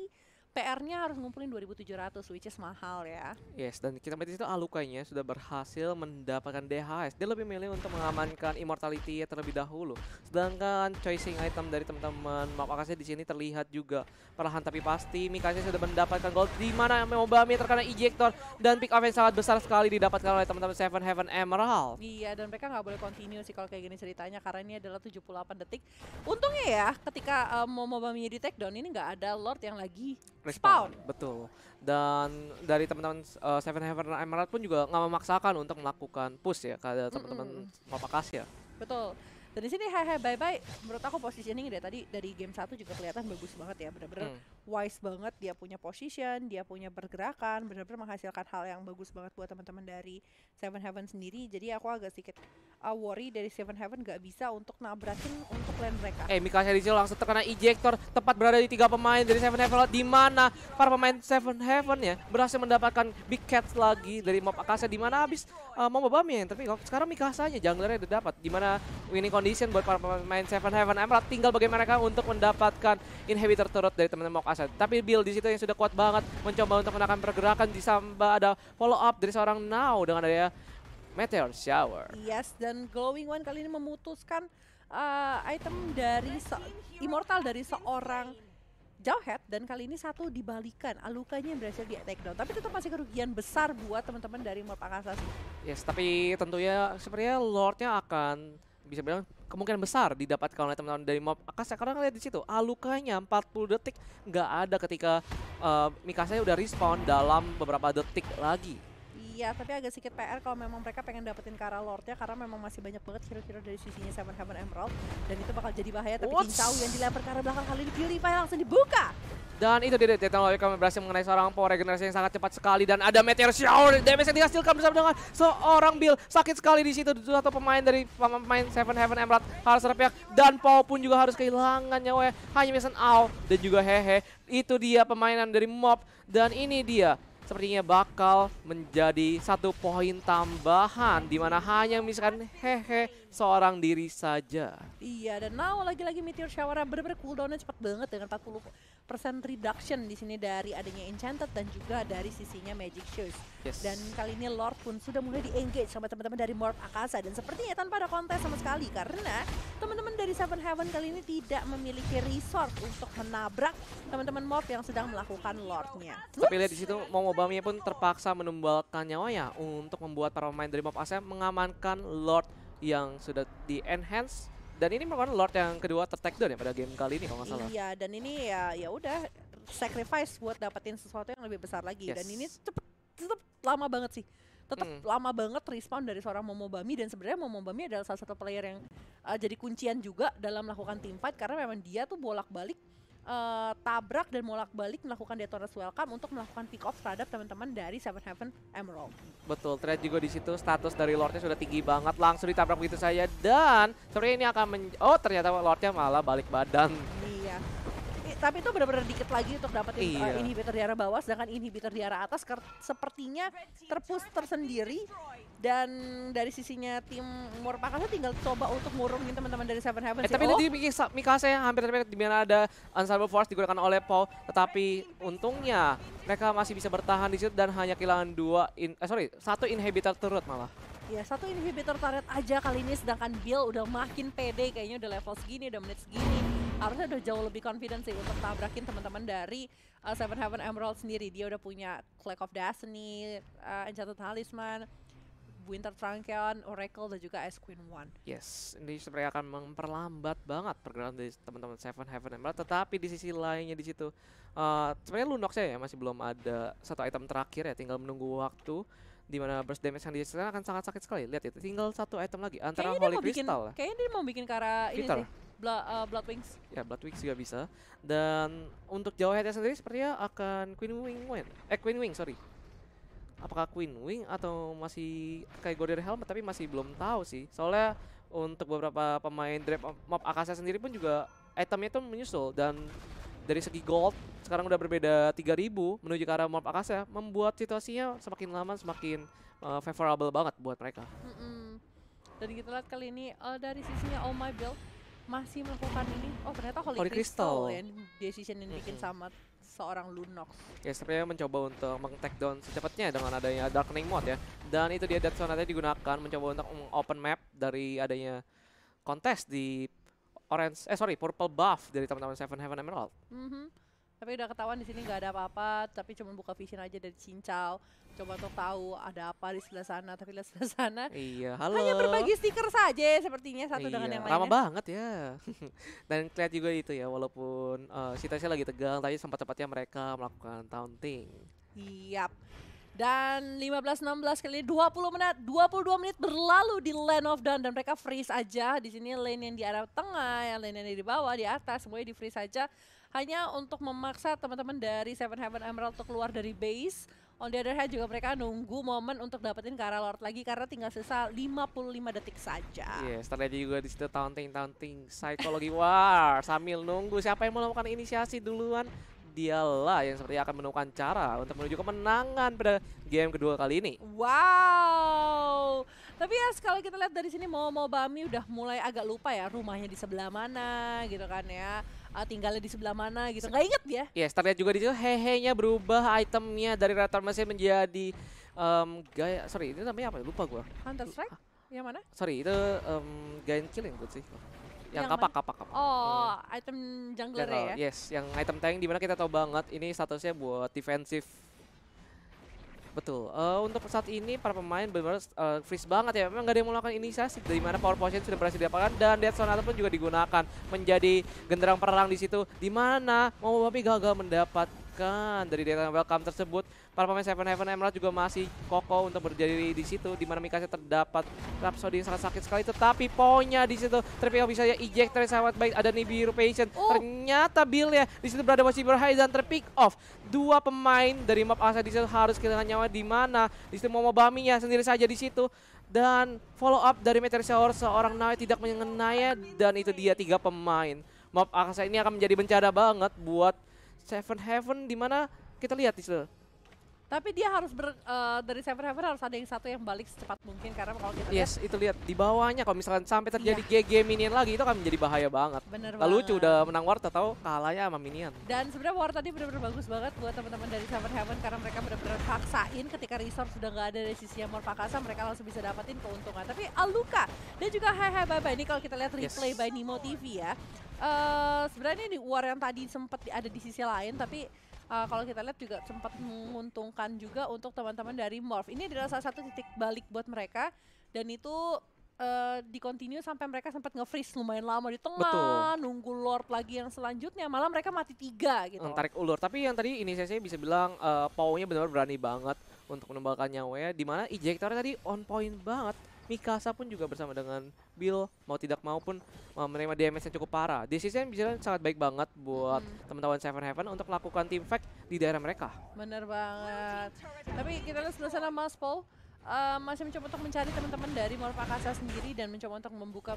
PR-nya harus ngumpulin 2.700 which is mahal ya. Yes, dan kita melihat itu alukanya sudah berhasil mendapatkan DHS. Dia lebih milih untuk mengamankan immortality terlebih dahulu. Sedangkan choosing item dari teman-teman map di sini terlihat juga perlahan tapi pasti Mikasa sudah mendapatkan gold di mana Mobami terkena ejector dan pick up yang sangat besar sekali didapatkan oleh teman-teman Seven Heaven Emerald. Iya, dan mereka nggak boleh continue sih kalau kayak gini ceritanya karena ini adalah 78 detik. Untungnya ya ketika um, eh, Mobami di takedown ini nggak ada Lord yang lagi respawn. Betul. Dan dari teman-teman uh, Seven Heaven Emerald pun juga nggak memaksakan untuk melakukan push ya ke teman-teman Papakas ya. Betul. Dan di sini hehe bye bye menurut aku positioning dari tadi dari game satu juga kelihatan bagus banget ya benar-benar Mm wise banget dia punya position dia punya pergerakan benar-benar menghasilkan hal yang bagus banget buat teman-teman dari Seven Heaven sendiri jadi aku agak sedikit uh, worry dari Seven Heaven gak bisa untuk nabrakin untuk lane mereka eh Mika Serizo langsung terkena ejector tepat berada di tiga pemain dari Seven Heaven di mana para pemain Seven Heaven ya berhasil mendapatkan big cat lagi dari mob Akasa di mana habis uh, mau babamnya tapi sekarang Mikasanya junglernya udah dapat di mana winning condition buat para pemain Seven Heaven Emerald tinggal bagaimana mereka untuk mendapatkan inhibitor turut dari teman-teman Asad. Tapi Bill di situ yang sudah kuat banget mencoba untuk menekan pergerakan samba ada follow up dari seorang Now dengan adanya Meteor Shower. Yes, dan Glowing One kali ini memutuskan uh, item dari Immortal dari seorang Jauhead dan kali ini satu dibalikan alukanya ah, yang berhasil di take down tapi tetap masih kerugian besar buat teman-teman dari Morp Yes, tapi tentunya sebenarnya Lordnya akan bisa bilang kemungkinan besar didapatkan oleh teman-teman dari mob Akasa karena lihat di situ alukanya ah, 40 detik nggak ada ketika uh, Mikasa udah respon dalam beberapa detik lagi Iya, tapi agak sedikit PR kalau memang mereka pengen dapetin Kara Lordnya karena memang masih banyak banget hero-hero dari sisinya Seven Heaven Emerald dan itu bakal jadi bahaya. Tapi What's... Cincau yang dilempar ke arah belakang kali ini Purify langsung dibuka. Dan itu dia Tetan kami berhasil mengenai seorang power regenerasi yang sangat cepat sekali dan ada Meteor Shower damage yang dihasilkan bersama dengan seorang Bill. Sakit sekali di situ satu pemain dari pemain Seven Heaven Emerald harus terpiak dan Paul pun juga harus kehilangan nyawa ya. hanya Mason Ao dan juga Hehe. Itu dia pemainan dari Mob dan ini dia sepertinya bakal menjadi satu poin tambahan di mana hanya misalkan hehe seorang diri saja. Iya, dan now lagi-lagi Meteor Shower benar bener cooldownnya cepat banget dengan 40% persen reduction di sini dari adanya Enchanted dan juga dari sisinya Magic Shoes. Yes. Dan kali ini Lord pun sudah mulai di-engage sama teman-teman dari Morph Akasa dan sepertinya tanpa ada kontes sama sekali karena teman-teman dari Seven Heaven kali ini tidak memiliki resort untuk menabrak teman-teman Morph yang sedang melakukan Lordnya. Tapi lihat di situ Momobami pun terpaksa menumbalkan nyawanya untuk membuat para pemain dari Morph Akasa mengamankan Lord yang sudah di enhance dan ini merupakan Lord yang kedua tertakedown ya pada game kali ini kalau nggak salah. Iya, dan ini ya ya udah sacrifice buat dapetin sesuatu yang lebih besar lagi yes. dan ini cepet, tetap lama banget sih. Tetap mm. lama banget respon dari seorang Momobami dan sebenarnya Momobami adalah salah satu player yang uh, jadi kuncian juga dalam melakukan team fight karena memang dia tuh bolak-balik uh, tabrak dan molak balik melakukan detonasi welcome untuk melakukan pick off terhadap teman-teman dari Seven Heaven Emerald. Betul, terlihat juga di situ status dari Lordnya sudah tinggi banget, langsung ditabrak begitu saya dan sebenarnya ini akan men oh ternyata Lordnya malah balik badan. Iya. tapi itu benar-benar dikit lagi untuk dapat iya. uh, inhibitor di arah bawah, sedangkan inhibitor di arah atas sepertinya terpus tersendiri dan dari sisinya tim Mur Pakasa tinggal coba untuk ngurungin teman-teman dari Seven Heaven eh, tapi Tapi oh. Mikasa yang hampir terpikir di mana ada Unstable Force digunakan oleh Paul, tetapi untungnya mereka masih bisa bertahan di situ dan hanya kehilangan dua, in, eh, sorry, satu inhibitor turut malah. Ya satu inhibitor turret aja kali ini sedangkan Bill udah makin pede kayaknya udah level segini, udah menit segini. Harusnya udah jauh lebih confident sih untuk tabrakin teman-teman dari uh, Seven Heaven Emerald sendiri. Dia udah punya Clack of Destiny, uh, Enchanted Talisman, Winter Trunkion, Oracle, dan juga Ice Queen One. Yes, ini sebenarnya akan memperlambat banget pergerakan dari teman-teman Seven Heaven Emerald. Tetapi di sisi lainnya di situ, uh, sebenarnya Lunoxnya ya masih belum ada satu item terakhir ya, tinggal menunggu waktu di mana burst damage yang dihasilkan akan sangat sakit sekali. Lihat itu, tinggal satu item lagi antara kayaknya Holy Crystal. Bikin, ya. kayaknya dia mau bikin cara ini sih. Blood, uh, eh, Blood Wings. Ya, Blood Wings juga bisa. Dan untuk jauh headnya sendiri sepertinya akan Queen Wing Win. Eh, Queen Wing, sorry apakah Queen Wing atau masih kayak Godir Helmet tapi masih belum tahu sih. Soalnya untuk beberapa pemain draft map Akasa sendiri pun juga itemnya itu menyusul dan dari segi gold sekarang udah berbeda 3000 menuju ke arah map Akasa ya, membuat situasinya semakin lama semakin uh, favorable banget buat mereka. Mm -mm. Dan kita lihat kali ini uh, dari sisinya All My Build masih melakukan ini. Oh ternyata Holy, Holy Crystal, Crystal. yang decision yang bikin mm -hmm. Samat seorang Lunox. Ya, sebenarnya mencoba untuk meng-take down secepatnya dengan adanya Darkening Mode ya. Dan itu dia Dead Sonata digunakan mencoba untuk open map dari adanya kontes di Orange, eh sorry, Purple Buff dari teman-teman Seven Heaven Emerald. Mm -hmm. Tapi udah ketahuan di sini nggak ada apa-apa, tapi cuma buka vision aja dari cincau. Coba tuh tahu ada apa di sebelah sana, tapi di sebelah sana. Iya, halo. Hanya berbagi stiker saja sepertinya satu iya, dengan yang lain. Lama banget ya. [LAUGHS] Dan kelihatan juga itu ya, walaupun uh, eh, situasi lagi tegang, tapi sempat-sempatnya mereka melakukan taunting. Iya. Dan 15-16 kali 20 menit, 22 menit berlalu di lane of dawn dan mereka freeze aja. Di sini lane yang di arah tengah, yang lane yang di bawah, di atas, semuanya di freeze aja hanya untuk memaksa teman-teman dari Seven Heaven Emerald untuk keluar dari base. On the other hand juga mereka nunggu momen untuk dapetin Kara Lord lagi karena tinggal sisa 55 detik saja. Iya, yeah, itu juga di situ taunting-taunting psikologi war sambil nunggu siapa yang melakukan inisiasi duluan dialah yang seperti akan menemukan cara untuk menuju kemenangan pada game kedua kali ini. Wow. Tapi ya kalau kita lihat dari sini mau mau Bami udah mulai agak lupa ya rumahnya di sebelah mana gitu kan ya uh, tinggalnya di sebelah mana gitu. Nggak inget ya. Iya, yes, terlihat juga di situ hehe berubah itemnya dari Ratar mesin menjadi um, gaya sorry ini namanya apa ya? Lupa gua. Hunter Strike? Yang mana? Ah, sorry, itu um, Giant Killing buat sih. Yang, yang kapak, kapak, kapak. Oh, hmm. item jungler ya? Yes, yang item tank dimana kita tahu banget ini statusnya buat defensive Betul. Uh, untuk saat ini para pemain benar-benar uh, freeze banget ya. Memang nggak ada yang melakukan inisiasi dari mana power potion sudah berhasil diapakan dan Dead Sonata pun juga digunakan menjadi genderang perang di situ. Di mana tapi gagal mendapat kan dari data welcome tersebut. Para pemain Seven Heaven Emerald juga masih kokoh untuk berdiri di situ di mana Mikasa terdapat Rhapsody yang sangat sakit sekali tetapi poinnya di situ terpilih bisa ya eject dari sahabat baik ada Nibiru Patient. Oh. Ternyata Bill ya di situ berada masih berhigh dan terpick off. Dua pemain dari map Asa di situ harus kehilangan nyawa di mana di situ mau ya sendiri saja di situ dan follow up dari Meteor Shower seorang Nawe tidak mengenai dan itu dia tiga pemain. Map Akasa ini akan menjadi bencana banget buat Seven Heaven di mana kita lihat di situ. Tapi dia harus ber, uh, dari Seven Heaven harus ada yang satu yang balik secepat mungkin karena kalau kita Yes, lihat, itu lihat di bawahnya kalau misalkan sampai iya. terjadi iya. GG minion lagi itu akan menjadi bahaya banget. Bener Lalu banget. udah menang War atau kalahnya sama minion. Dan sebenarnya War tadi benar-benar bagus banget buat teman-teman dari Seven Heaven karena mereka benar-benar paksain ketika resource sudah nggak ada dari sisi Amor Pakasa mereka langsung bisa dapetin keuntungan. Tapi Aluka ah, dan juga Hai Hai Bye Bye ini kalau kita lihat replay yes. by Nemo TV ya. Uh, sebenarnya ini war yang tadi sempat ada di sisi lain tapi uh, kalau kita lihat juga sempat menguntungkan juga untuk teman-teman dari Morph. Ini adalah salah satu titik balik buat mereka dan itu uh, di continue sampai mereka sempat nge-freeze lumayan lama di tengah, Betul. nunggu Lord lagi yang selanjutnya, malah mereka mati tiga gitu. tarik ulur, tapi yang tadi ini saya bisa bilang uh, eh, Pau-nya benar-benar berani banget untuk menembakkan nyawanya, mana ejector tadi on point banget Mikasa pun juga bersama dengan Bill mau tidak mau pun uh, menerima damage yang cukup parah. Decision bisa sangat baik banget buat hmm. teman-teman Seven Heaven untuk melakukan team fight di daerah mereka. Bener banget. Tapi kita lihat sebelah sana Mas Paul uh, masih mencoba untuk mencari teman-teman dari Morpakasa sendiri dan mencoba untuk membuka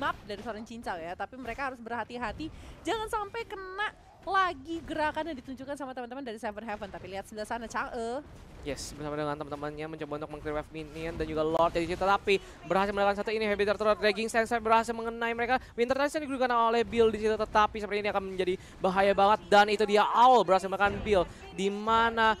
map dari seorang cincal ya. Tapi mereka harus berhati-hati, jangan sampai kena lagi gerakan yang ditunjukkan sama teman-teman dari Seven Heaven. Tapi lihat sebelah sana, Chang'e. Eh. Yes, bersama dengan teman-temannya mencoba untuk meng wave minion dan juga Lord jadi Tapi berhasil melakukan satu ini Heavy Turtle Dragging Sensor berhasil mengenai mereka. Winter yang digunakan oleh Bill di situ tetapi seperti ini akan menjadi bahaya banget dan itu dia Owl berhasil makan Bill di mana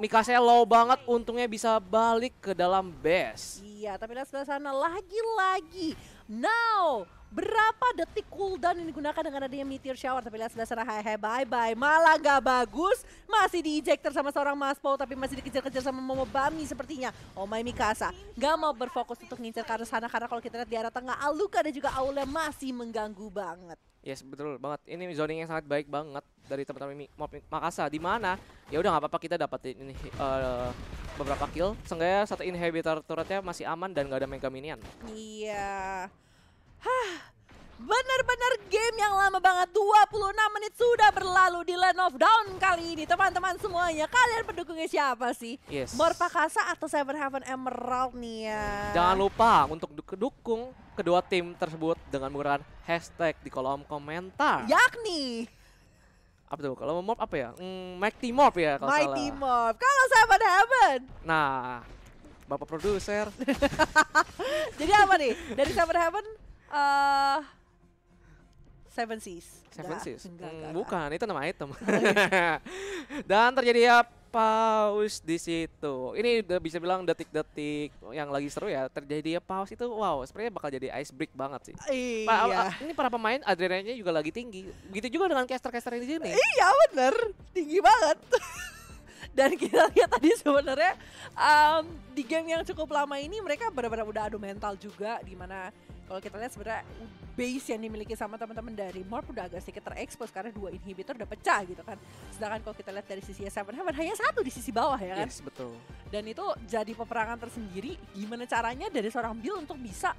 Mikasa low banget untungnya bisa balik ke dalam base. Iya, tapi lihat sebelah sana lagi-lagi. Now, berapa detik cooldown yang digunakan dengan adanya meteor shower tapi lihat sebelah sana hai hai bye bye malah gak bagus masih di ejector sama seorang Mas Paul tapi masih dikejar-kejar sama Momo Bami sepertinya Oh my Mikasa gak mau berfokus untuk ngincer ke arah sana karena kalau kita lihat di arah tengah Aluka dan juga aulia masih mengganggu banget Yes betul banget ini zoning yang sangat baik banget dari teman-teman Makasa di mana ya udah nggak apa-apa kita dapetin ini uh, beberapa kill sengaja satu inhibitor turretnya masih aman dan nggak ada mega minion Iya yeah. Hah, benar-benar game yang lama banget. 26 menit sudah berlalu di Land of Dawn kali ini. Teman-teman semuanya, kalian pendukungnya siapa sih? Yes. Morpakasa atau Cyber Heaven Emerald nih ya? Jangan lupa untuk dukung kedua tim tersebut dengan menggunakan hashtag di kolom komentar. Yakni apa tuh kalau morph apa ya mm, Mighty Morph ya kalau Mighty Morph kalau saya Heaven nah bapak produser [LAUGHS] jadi apa nih dari Cyber Heaven Uh, Seven Seas. Seven Seas. Hmm, Bukan, itu nama item. [LAUGHS] Oh, iya. [LAUGHS] Dan terjadi ya pause di situ. Ini udah bisa bilang detik-detik yang lagi seru ya. Terjadi ya pause itu wow, Sepertinya bakal jadi ice break banget sih. Iya. Pa ah, ini para pemain adrenalinnya juga lagi tinggi. Begitu juga dengan caster-caster di sini. Iya, bener. Tinggi banget. [LAUGHS] dan kita lihat tadi sebenarnya um, di game yang cukup lama ini mereka benar-benar udah adu mental juga di mana kalau kita lihat sebenarnya base yang dimiliki sama teman-teman dari Morp udah agak sedikit terekspos karena dua inhibitor udah pecah gitu kan. Sedangkan kalau kita lihat dari sisi Seven Heaven hanya satu di sisi bawah ya kan. Yes, betul. Dan itu jadi peperangan tersendiri gimana caranya dari seorang Bill untuk bisa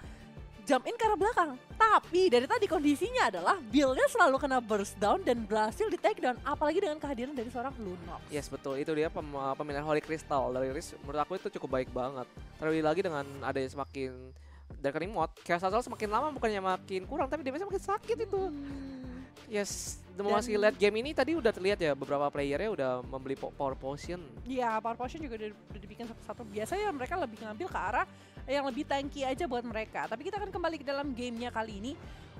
jump in ke arah belakang. Tapi dari tadi kondisinya adalah Billnya selalu kena burst down dan berhasil di take down. Apalagi dengan kehadiran dari seorang Lunox. Yes betul, itu dia pem uh, pemilihan Holy Crystal dari Riz. Menurut aku itu cukup baik banget. Terlebih lagi dengan adanya semakin dari remote kayak asal semakin lama bukannya makin kurang tapi damage makin sakit itu hmm. yes masih lihat game ini tadi udah terlihat ya beberapa playernya udah membeli power potion iya power potion juga udah, udah dibikin satu-satu biasanya mereka lebih ngambil ke arah yang lebih tanky aja buat mereka tapi kita akan kembali ke dalam gamenya kali ini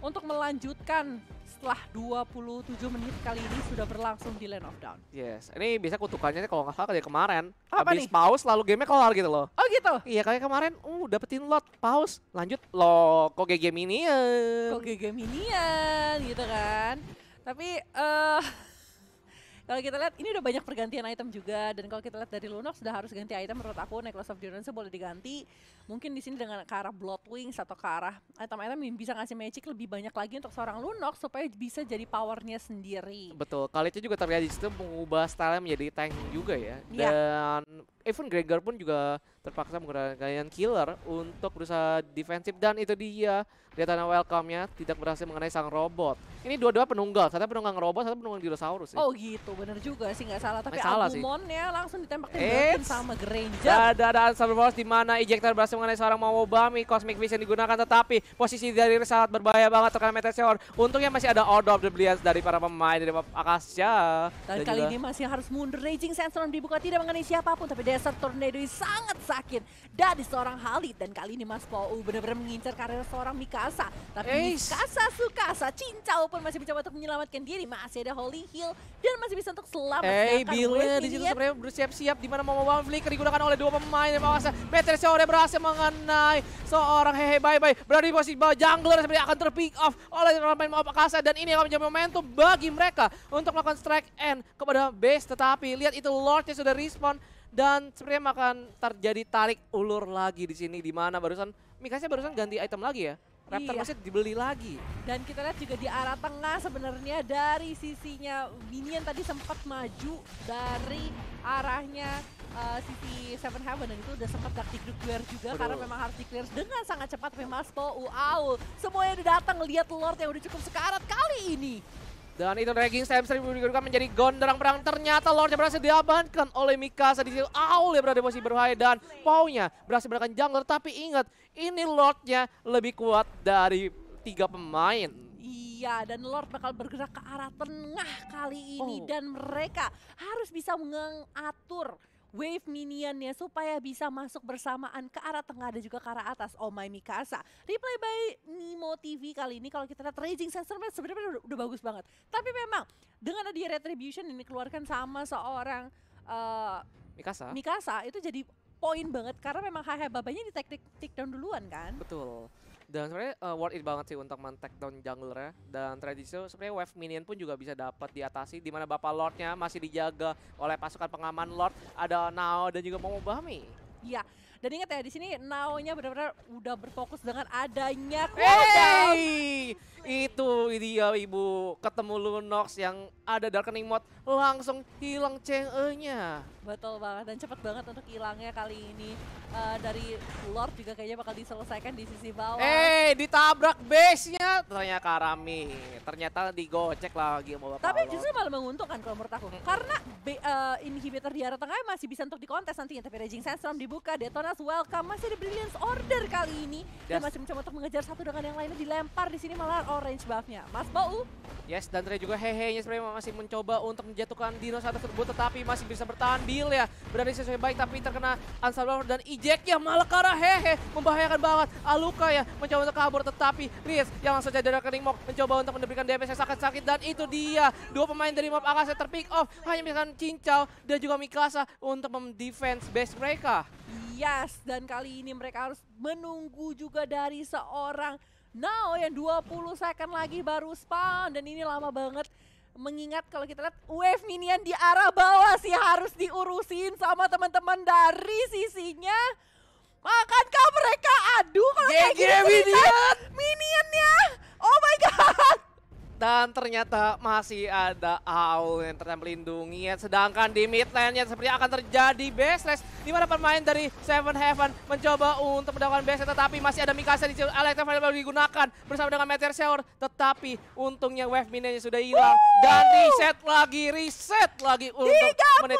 untuk melanjutkan setelah 27 menit kali ini sudah berlangsung di Land of Down. Yes, ini biasa kutukannya kalau nggak salah dari kemarin. Apa Habis nih? pause lalu gamenya kelar gitu loh. Oh gitu? Iya kayak kemarin, uh dapetin lot, pause, lanjut lo kok GG Minion. Kok GG Minion gitu kan. Tapi... eh uh, [LAUGHS] kalau kita lihat ini udah banyak pergantian item juga dan kalau kita lihat dari Lunox sudah harus ganti item menurut aku Necklace of Durance boleh diganti. Mungkin di sini dengan ke arah Blood Wings atau ke arah item-item yang bisa ngasih magic lebih banyak lagi untuk seorang Lunox supaya bisa jadi powernya sendiri. Betul. Kali itu juga terjadi itu mengubah style menjadi tank juga ya. Iya. Dan even Gregor pun juga terpaksa menggunakan gayaan killer untuk berusaha defensif dan itu dia Lihatana welcome-nya tidak berhasil mengenai sang robot. Ini dua-dua penunggal, satu penunggang robot, satu penunggang dinosaurus. sih. Oh gitu, benar juga sih nggak salah. Tapi salah ya langsung ditembak tembakin sama Granger. Dadaan Cyberforce di mana ejector berhasil mengenai seorang Mawobami, Cosmic Vision digunakan tetapi posisi dari sangat berbahaya banget terkena meteor. Untungnya masih ada Order of the Brilliance dari para pemain dari akasha. Dan, dan kali ini masih harus mundur Raging Sandstorm dibuka tidak mengenai siapapun tapi dia Desert tornado ini sangat sakit dari seorang Halid dan kali ini Mas Pou benar-benar mengincar karir seorang Mikasa. Tapi Eish. Mikasa Sukasa Cincau pun masih mencoba untuk menyelamatkan diri, masih ada Holy Hill dan masih bisa untuk selamat. Eh, hey, Billy di situ iya. sebenarnya bersiap-siap di mana mau one flicker digunakan oleh dua pemain yang pengawasan. Meteor sudah berhasil mengenai seorang Hehe Bye Bye berada di posisi bawah jungler sebenarnya akan terpick off oleh pemain mau Mikasa dan ini akan menjadi momentum bagi mereka untuk melakukan strike end kepada base tetapi lihat itu Lordnya sudah respon dan sepertinya akan terjadi tarik ulur lagi di sini. Di mana barusan, Mikasa barusan ganti item lagi ya. Raptor iya. masih dibeli lagi. Dan kita lihat juga di arah tengah sebenarnya dari sisinya Minion tadi sempat maju dari arahnya uh, sisi Seven Heaven dan itu udah sempat gak di clear juga Betul. karena memang harus di clear dengan sangat cepat memang Spo Uau. Semuanya udah datang lihat Lord yang udah cukup sekarat kali ini. Dan itu ragging Samstream digunakan menjadi gondorang perang. Ternyata Lordnya berhasil diamankan oleh Mikasa di situ. Aul yang berada di posisi berbahaya dan Paunya berhasil menekan jungler. Tapi ingat, ini Lordnya lebih kuat dari tiga pemain. Iya, dan Lord bakal bergerak ke arah tengah kali ini. Oh. Dan mereka harus bisa mengatur wave minionnya supaya bisa masuk bersamaan ke arah tengah dan juga ke arah atas. Oh my Mikasa. Replay by Nimo TV kali ini kalau kita lihat Raging Sensor sebenarnya udah, udah bagus banget. Tapi memang dengan ada Retribution ini dikeluarkan sama seorang uh, Mikasa. Mikasa itu jadi poin banget karena memang high babanya di teknik takedown duluan kan. Betul. Dan sebenarnya uh, worth it banget sih untuk men down jungler ya. Dan tradisional sebenarnya wave minion pun juga bisa dapat diatasi di mana Bapak Lordnya masih dijaga oleh pasukan pengaman Lord ada Nao dan juga Momobami. Iya, dan ingat ya di sini naunya benar-benar udah berfokus dengan adanya Hey! Itu dia ibu ketemu Lunox yang ada darkening Mod langsung hilang CE-nya. Betul banget dan cepat banget untuk hilangnya kali ini. Uh, dari Lord juga kayaknya bakal diselesaikan di sisi bawah. Eh, hey, ditabrak base-nya ternyata Karami. Ternyata digocek lagi sama Bapak Tapi justru malah menguntungkan kalau menurut aku. Karena uh, inhibitor di arah tengah masih bisa untuk dikontes nantinya. Tapi Raging Sandstorm dibuka, Detonasi welcome masih di Brilliance Order kali ini. Yes. Dia masih mencoba untuk mengejar satu dengan yang lainnya dilempar di sini malah orange buffnya. Mas Bau. Yes, dan Trey juga hehe-nya sebenarnya masih mencoba untuk menjatuhkan dino saat tersebut tetapi masih bisa bertahan Bill ya. Berani sesuai baik tapi terkena Unstable dan eject ya malah karena hehe membahayakan banget. Aluka ya mencoba untuk kabur tetapi Riz yang langsung saja dari Kering Mok mencoba untuk memberikan damage yang sangat sakit dan itu dia. Dua pemain dari map Akasa terpick off hanya misalkan Cincau dan juga Mikasa untuk mendefense base mereka. Yes, dan kali ini mereka harus menunggu juga dari seorang Now yang 20 second lagi baru spawn dan ini lama banget mengingat kalau kita lihat wave minion di arah bawah sih harus diurusin sama teman-teman dari sisinya. Makankah mereka aduh kalau kayak gini minion. minionnya. Oh my god. Dan ternyata masih ada Aul yang ternyata melindungi. Sedangkan di mid lane-nya seperti akan terjadi best Di mana pemain dari Seven Heaven mencoba untuk mendapatkan base tetapi masih ada Mikasa di Electric Fireball digunakan bersama dengan Meteor Shower tetapi untungnya wave minionnya sudah hilang Woo! dan reset lagi reset lagi untuk 31 menit,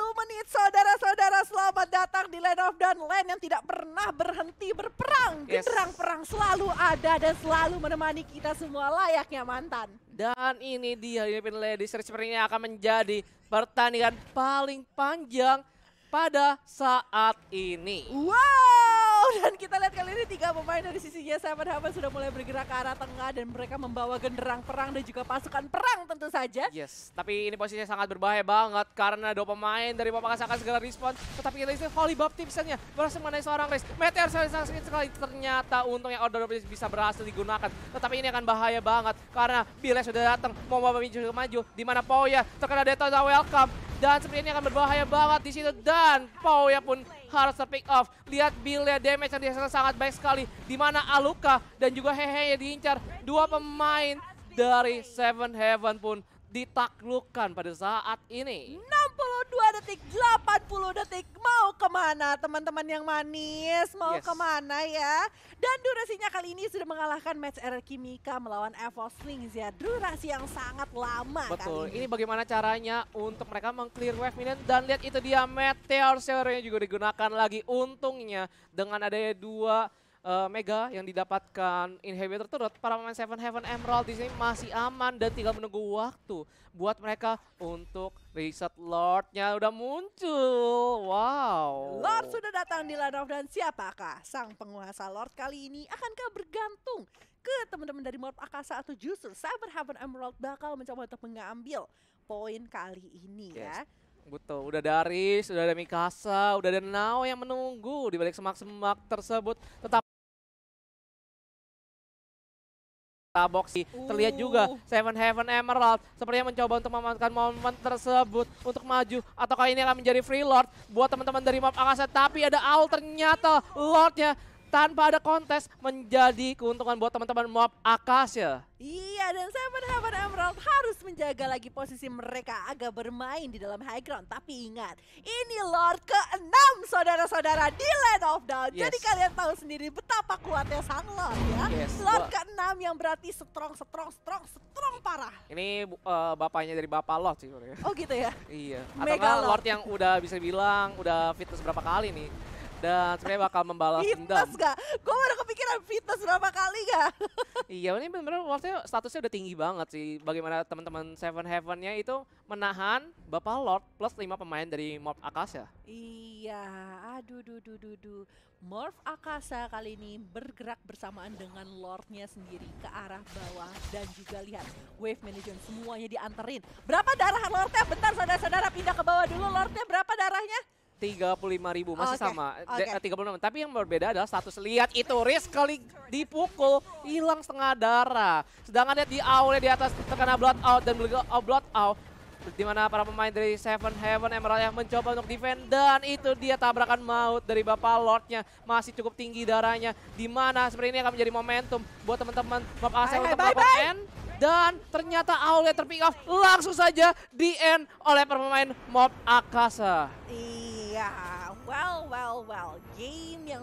menit saudara-saudara selamat datang di Land of Dan Land yang tidak pernah berhenti berperang yes. genderang perang selalu ada dan selalu menemani kita semua layaknya mantan dan ini dia European Ladies sepertinya akan menjadi pertandingan paling panjang pada saat ini. Wow! [LAUGHS] dan kita lihat kali ini tiga pemain dari sisi G7 sudah mulai bergerak ke arah tengah dan mereka membawa genderang perang dan juga pasukan perang tentu saja. Yes, tapi ini posisinya sangat berbahaya banget karena dua pemain dari Papa akan segera respon. Tetapi kita istri Holy Bob tipsennya berhasil mengenai seorang race. Meteor sangat sakit sekali. Ternyata untungnya order bisa berhasil digunakan. Tetapi ini akan bahaya banget karena Billy sudah datang mau bawa ke maju. Di mana Poya terkena data welcome dan seperti ini akan berbahaya banget di situ dan Poya pun harus terpick off. Lihat build-nya damage yang dihasilkan sangat baik sekali. Di mana Aluka dan juga Hehe yang diincar. Dua pemain dari Seven Heaven pun ditaklukkan pada saat ini mana teman-teman yang manis? Mau yes. kemana ya? Dan durasinya kali ini sudah mengalahkan match error Kimika melawan Evos Evosling ya. Durasi yang sangat lama Betul, kali ini. ini bagaimana caranya untuk mereka mengclear wave minion. Dan lihat itu dia Meteor shower juga digunakan lagi. Untungnya dengan adanya dua uh, Mega yang didapatkan inhibitor turut. para pemain Seven Heaven Emerald di sini masih aman dan tinggal menunggu waktu buat mereka untuk riset Lordnya udah muncul. Wow. Lord sudah datang di ladang dan siapakah sang penguasa Lord kali ini akankah bergantung ke teman-teman dari Morph Akasa atau justru Seven Heaven Emerald bakal mencoba untuk mengambil poin kali ini ya? yes. ya. Betul, udah dari, sudah ada Mikasa, udah ada Nao yang menunggu di balik semak-semak tersebut. Tetap Box. Terlihat juga uh. Seven Heaven Emerald sepertinya mencoba untuk memanfaatkan momen tersebut untuk maju atau kali ini akan menjadi free lord buat teman-teman dari map angkasa tapi ada all ternyata lordnya tanpa ada kontes menjadi keuntungan buat teman-teman mob Akasia. Iya dan Seven Heaven Emerald harus menjaga lagi posisi mereka agak bermain di dalam high ground. Tapi ingat ini Lord ke-6 saudara-saudara di Land of dawn Yes. Jadi kalian tahu sendiri betapa kuatnya Sun Lord ya. Yes. Lord ke-6 yang berarti strong, strong, strong, strong parah. Ini uh, bapaknya dari bapak Lord sih. Oh gitu ya? iya. Atau Lord. Lord yang udah bisa bilang udah fitness berapa kali nih dan sebenarnya bakal membalas fitness dendam. Fitness gak? Gue baru kepikiran fitness berapa kali gak? [LAUGHS] iya ini bener-bener statusnya udah tinggi banget sih. Bagaimana teman-teman Seven Heaven-nya itu menahan Bapak Lord plus lima pemain dari Morph Akasha. Iya, aduh duh duh duh duh. Morph Akasha kali ini bergerak bersamaan dengan Lordnya sendiri ke arah bawah dan juga lihat wave management semuanya dianterin. Berapa darah Lordnya? Bentar saudara-saudara pindah ke bawah dulu Lordnya berapa darahnya? tiga puluh lima ribu masih okay. sama okay. Eh, 36 tapi yang berbeda adalah status lihat itu Riz kali dipukul hilang setengah darah sedangkan dia di awalnya di atas terkena blood out dan oh, blood out di mana para pemain dari Seven Heaven Emerald yang mencoba untuk defend dan itu dia tabrakan maut dari Bapak Lordnya masih cukup tinggi darahnya di mana seperti ini akan menjadi momentum buat teman-teman Mob Asel untuk melakukan end dan ternyata Aulia terpick off langsung saja di end oleh para pemain Mob Akasa. Iya, well well well game yang